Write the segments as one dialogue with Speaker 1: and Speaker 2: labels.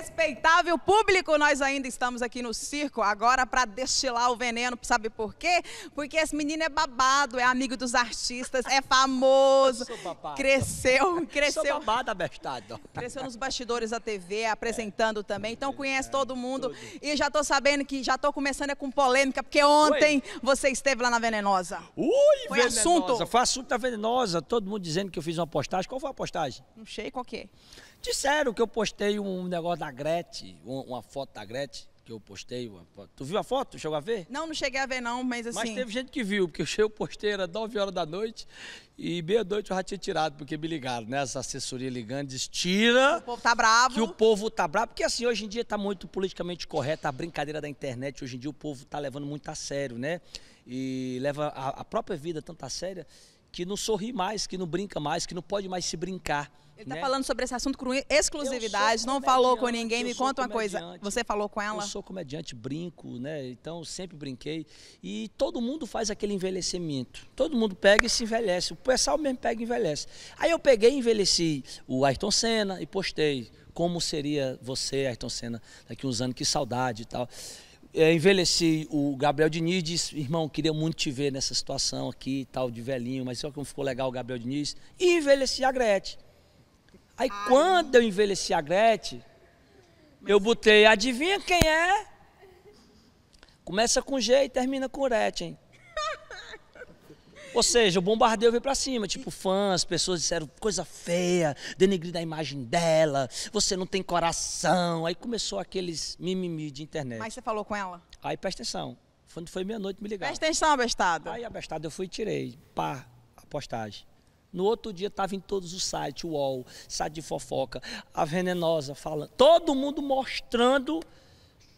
Speaker 1: Respeitável público, nós ainda estamos aqui no circo agora para destilar o veneno, sabe por quê? Porque esse menino é babado, é amigo dos artistas, é famoso. Sou babado. Cresceu, cresceu. Sou babada,
Speaker 2: abestado.
Speaker 1: Cresceu nos bastidores da TV, é. apresentando é. também. Então é, conhece é, todo mundo. Tudo. E já tô sabendo que já tô começando é com polêmica, porque ontem Oi. você esteve lá na Venenosa.
Speaker 2: Ui, foi venenosa. assunto. Foi assunto da Venenosa, todo mundo dizendo que eu fiz uma postagem. Qual foi a postagem? Não sei qual que é. Disseram que eu postei um negócio da Gretchen, uma foto da Gretchen, que eu postei. Uma foto. Tu viu a foto? Chegou a ver? Não, não cheguei a ver não, mas assim... Mas teve gente que viu, porque eu postei, era 9 horas da noite, e meia-noite eu já tinha tirado, porque me ligaram, né? As assessorias ligando, diz, tira... O povo tá bravo. Que o povo tá bravo, porque assim, hoje em dia tá muito politicamente correto, a brincadeira da internet, hoje em dia o povo tá levando muito a sério, né? E leva a, a própria vida tanto a sério, que não sorri mais, que não brinca mais, que não pode mais se brincar.
Speaker 1: Ele está né? falando sobre esse assunto com exclusividade, não falou com ninguém. Me conta uma coisa. Você
Speaker 2: falou com ela? Eu sou comediante, brinco, né? Então sempre brinquei. E todo mundo faz aquele envelhecimento. Todo mundo pega e se envelhece. O pessoal mesmo pega e envelhece. Aí eu peguei e envelheci o Ayrton Senna e postei como seria você, Ayrton Senna, daqui uns anos, que saudade e tal. É, envelheci o Gabriel Diniz, disse, irmão, queria muito te ver nessa situação aqui, tal, de velhinho, mas só que não ficou legal o Gabriel Diniz. E envelheci a Gretchen. Aí Ai. quando eu envelheci a Gretchen, eu botei, adivinha quem é? Começa com G e termina com Gretchen. Ou seja, o bombardeio veio para cima, tipo fãs, pessoas disseram coisa feia, denegrindo a imagem dela, você não tem coração. Aí começou aqueles mimimi de internet. Mas você falou com ela? Aí presta atenção. Quando foi meia-noite, me ligaram. Presta atenção, abestado. Aí, abestado, eu fui e tirei. Pá, a postagem. No outro dia estava em todos os sites, o UOL, site de fofoca, a Venenosa falando, todo mundo mostrando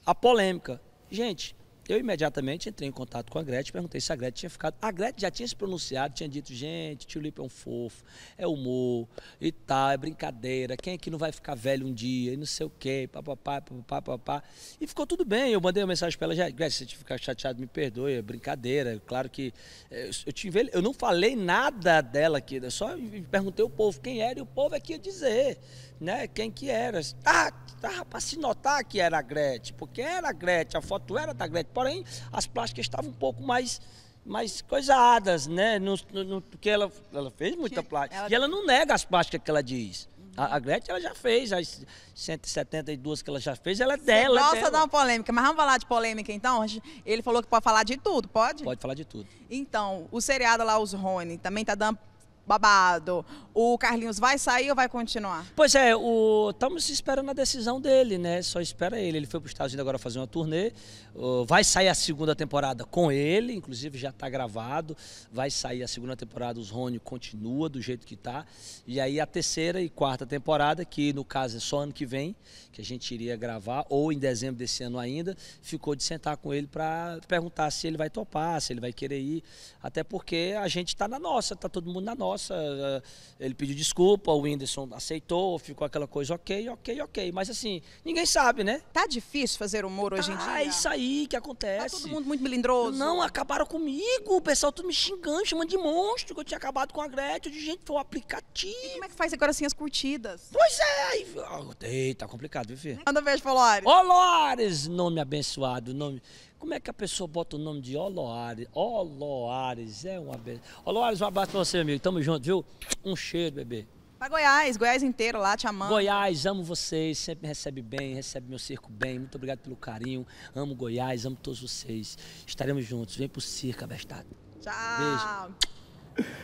Speaker 2: a polêmica. Gente, eu imediatamente entrei em contato com a Gretchen, perguntei se a Gretchen tinha ficado. A Gretchen já tinha se pronunciado, tinha dito, gente, tio Lipe é um fofo, é humor e tal, é brincadeira, quem é que não vai ficar velho um dia, e não sei o quê, papapá, papapá, papapá. E ficou tudo bem, eu mandei uma mensagem para ela, já, Gretchen, se você ficar chateado, me perdoe, é brincadeira. É claro que é, eu, te eu não falei nada dela aqui, eu só perguntei o povo quem era, e o povo é que ia dizer, né, quem que era. Ah, tá, para se notar que era a Gretchen, porque era a Gretchen, a foto era da Gretchen porém as plásticas estavam um pouco mais mais coisadas, né? No, no, no, porque ela, ela fez muita plástica. Ela... E ela não nega as plásticas que ela diz. A, a Gretchen, ela já fez, as 172 que ela já fez, ela é dela. gosta é dela. dá uma
Speaker 1: polêmica. Mas vamos falar de polêmica, então? Ele falou que pode falar de tudo, pode? Pode falar de tudo. Então, o seriado lá, Os Rony, também tá dando babado. O Carlinhos vai sair ou vai continuar?
Speaker 2: Pois é, o estamos esperando a decisão dele, né? Só espera ele. Ele foi para os Estados Unidos agora fazer uma turnê. vai sair a segunda temporada com ele, inclusive já está gravado. Vai sair a segunda temporada, os Rony continua do jeito que está. E aí a terceira e quarta temporada, que no caso é só ano que vem, que a gente iria gravar, ou em dezembro desse ano ainda, ficou de sentar com ele para perguntar se ele vai topar, se ele vai querer ir. Até porque a gente está na nossa, está todo mundo na nossa nossa, eh, ele pediu desculpa, o Whindersson aceitou, ficou aquela coisa ok, ok, ok. Mas assim, ninguém sabe, né? Tá difícil fazer humor hoje em ah, dia. Ah, isso aí que acontece. Tá todo mundo muito melindroso.
Speaker 1: Não, acabaram comigo, o pessoal tudo me xingando, chamando de monstro, que eu tinha acabado com a Gretchen, de gente, foi um aplicativo. E como é que faz agora assim as curtidas? Pois é,
Speaker 2: aí, oh, ah, eita, tá complicado, viu, filho? Manda um beijo pra Lores. Ô, Lores, nome abençoado, nome... Como é que a pessoa bota o nome de Oloares? Oloares é uma beleza. Oloares, um abraço pra você, amigo. Tamo junto, viu? Um cheiro, bebê.
Speaker 1: Pra Goiás, Goiás inteiro lá, te amando.
Speaker 2: Goiás, amo vocês, sempre recebe bem, recebe meu circo bem. Muito obrigado pelo carinho. Amo Goiás, amo todos vocês. Estaremos juntos. Vem pro circo, abestado.
Speaker 1: Tchau. Beijo.